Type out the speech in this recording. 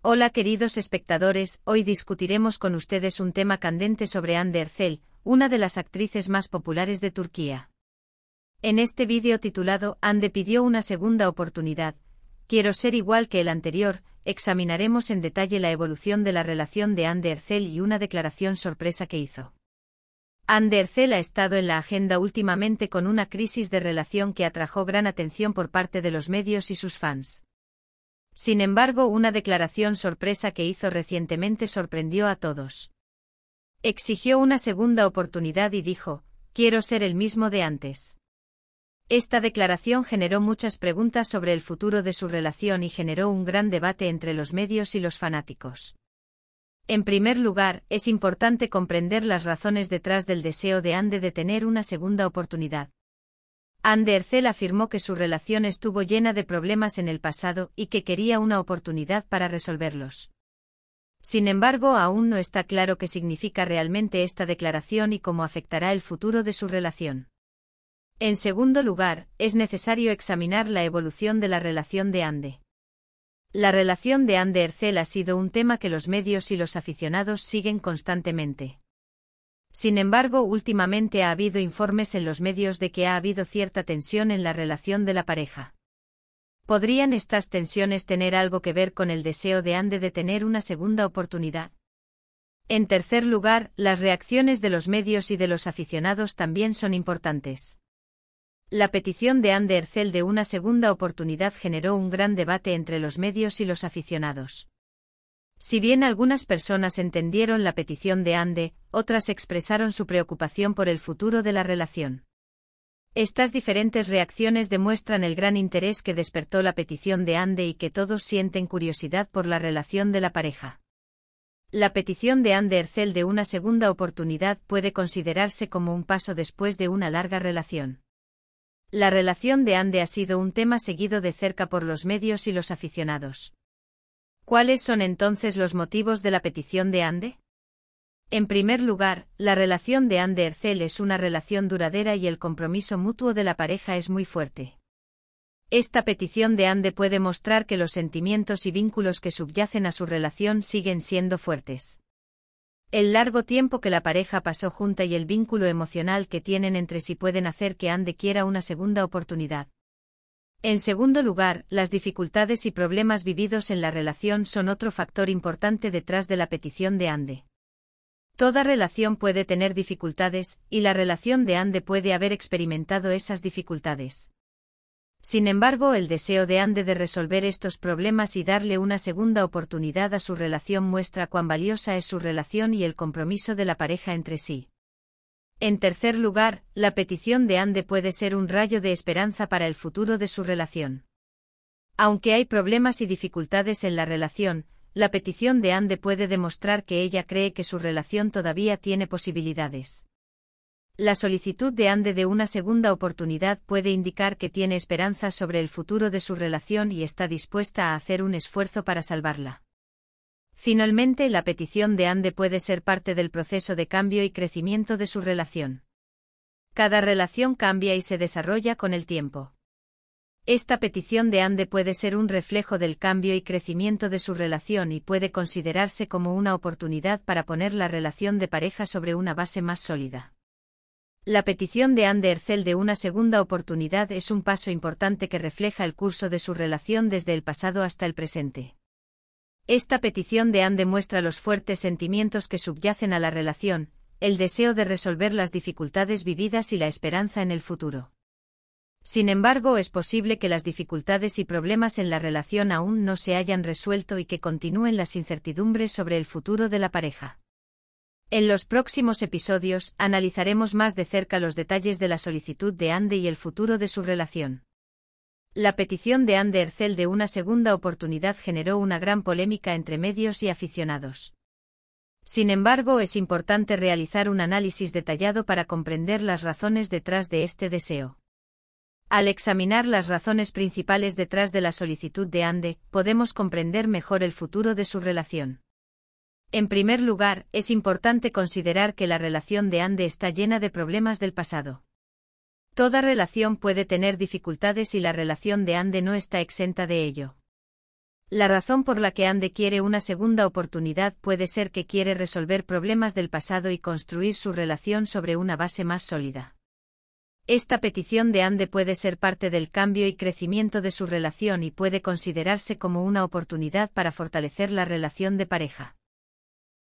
Hola queridos espectadores, hoy discutiremos con ustedes un tema candente sobre Ander Ercel, una de las actrices más populares de Turquía. En este vídeo titulado Ande pidió una segunda oportunidad, quiero ser igual que el anterior, examinaremos en detalle la evolución de la relación de Hande Ercel y una declaración sorpresa que hizo. Hande Ercel ha estado en la agenda últimamente con una crisis de relación que atrajo gran atención por parte de los medios y sus fans. Sin embargo, una declaración sorpresa que hizo recientemente sorprendió a todos. Exigió una segunda oportunidad y dijo, quiero ser el mismo de antes. Esta declaración generó muchas preguntas sobre el futuro de su relación y generó un gran debate entre los medios y los fanáticos. En primer lugar, es importante comprender las razones detrás del deseo de Ande de tener una segunda oportunidad. Andercel afirmó que su relación estuvo llena de problemas en el pasado y que quería una oportunidad para resolverlos. Sin embargo, aún no está claro qué significa realmente esta declaración y cómo afectará el futuro de su relación. En segundo lugar, es necesario examinar la evolución de la relación de Ande. La relación de Ande Ercel ha sido un tema que los medios y los aficionados siguen constantemente. Sin embargo, últimamente ha habido informes en los medios de que ha habido cierta tensión en la relación de la pareja. ¿Podrían estas tensiones tener algo que ver con el deseo de Ande de tener una segunda oportunidad? En tercer lugar, las reacciones de los medios y de los aficionados también son importantes. La petición de Ande Ercel de una segunda oportunidad generó un gran debate entre los medios y los aficionados. Si bien algunas personas entendieron la petición de Ande, otras expresaron su preocupación por el futuro de la relación. Estas diferentes reacciones demuestran el gran interés que despertó la petición de Ande y que todos sienten curiosidad por la relación de la pareja. La petición de Ande Ercel de una segunda oportunidad puede considerarse como un paso después de una larga relación. La relación de Ande ha sido un tema seguido de cerca por los medios y los aficionados. ¿Cuáles son entonces los motivos de la petición de Ande? En primer lugar, la relación de Ande Ercel es una relación duradera y el compromiso mutuo de la pareja es muy fuerte. Esta petición de Ande puede mostrar que los sentimientos y vínculos que subyacen a su relación siguen siendo fuertes. El largo tiempo que la pareja pasó junta y el vínculo emocional que tienen entre sí pueden hacer que Ande quiera una segunda oportunidad. En segundo lugar, las dificultades y problemas vividos en la relación son otro factor importante detrás de la petición de Ande. Toda relación puede tener dificultades, y la relación de Ande puede haber experimentado esas dificultades. Sin embargo, el deseo de Ande de resolver estos problemas y darle una segunda oportunidad a su relación muestra cuán valiosa es su relación y el compromiso de la pareja entre sí. En tercer lugar, la petición de Ande puede ser un rayo de esperanza para el futuro de su relación. Aunque hay problemas y dificultades en la relación, la petición de Ande puede demostrar que ella cree que su relación todavía tiene posibilidades. La solicitud de Ande de una segunda oportunidad puede indicar que tiene esperanza sobre el futuro de su relación y está dispuesta a hacer un esfuerzo para salvarla. Finalmente, la petición de Ande puede ser parte del proceso de cambio y crecimiento de su relación. Cada relación cambia y se desarrolla con el tiempo. Esta petición de Ande puede ser un reflejo del cambio y crecimiento de su relación y puede considerarse como una oportunidad para poner la relación de pareja sobre una base más sólida. La petición de Ande Ercel de una segunda oportunidad es un paso importante que refleja el curso de su relación desde el pasado hasta el presente. Esta petición de Ande muestra los fuertes sentimientos que subyacen a la relación, el deseo de resolver las dificultades vividas y la esperanza en el futuro. Sin embargo, es posible que las dificultades y problemas en la relación aún no se hayan resuelto y que continúen las incertidumbres sobre el futuro de la pareja. En los próximos episodios analizaremos más de cerca los detalles de la solicitud de Ande y el futuro de su relación. La petición de Ande Ercel de una segunda oportunidad generó una gran polémica entre medios y aficionados. Sin embargo, es importante realizar un análisis detallado para comprender las razones detrás de este deseo. Al examinar las razones principales detrás de la solicitud de Ande, podemos comprender mejor el futuro de su relación. En primer lugar, es importante considerar que la relación de Ande está llena de problemas del pasado. Toda relación puede tener dificultades y la relación de Ande no está exenta de ello. La razón por la que Ande quiere una segunda oportunidad puede ser que quiere resolver problemas del pasado y construir su relación sobre una base más sólida. Esta petición de Ande puede ser parte del cambio y crecimiento de su relación y puede considerarse como una oportunidad para fortalecer la relación de pareja.